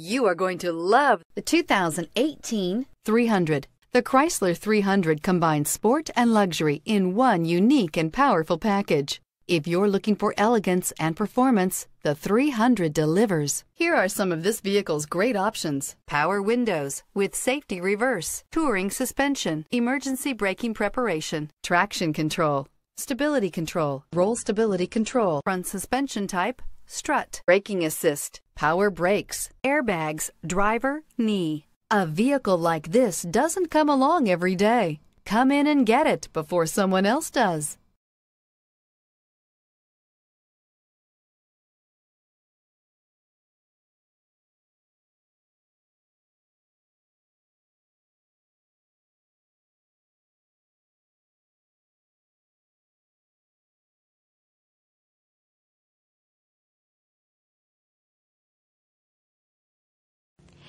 You are going to love the 2018 300. The Chrysler 300 combines sport and luxury in one unique and powerful package. If you're looking for elegance and performance, the 300 delivers. Here are some of this vehicle's great options. Power windows with safety reverse, touring suspension, emergency braking preparation, traction control, stability control, roll stability control, front suspension type, strut, braking assist, power brakes, airbags, driver, knee. A vehicle like this doesn't come along every day. Come in and get it before someone else does.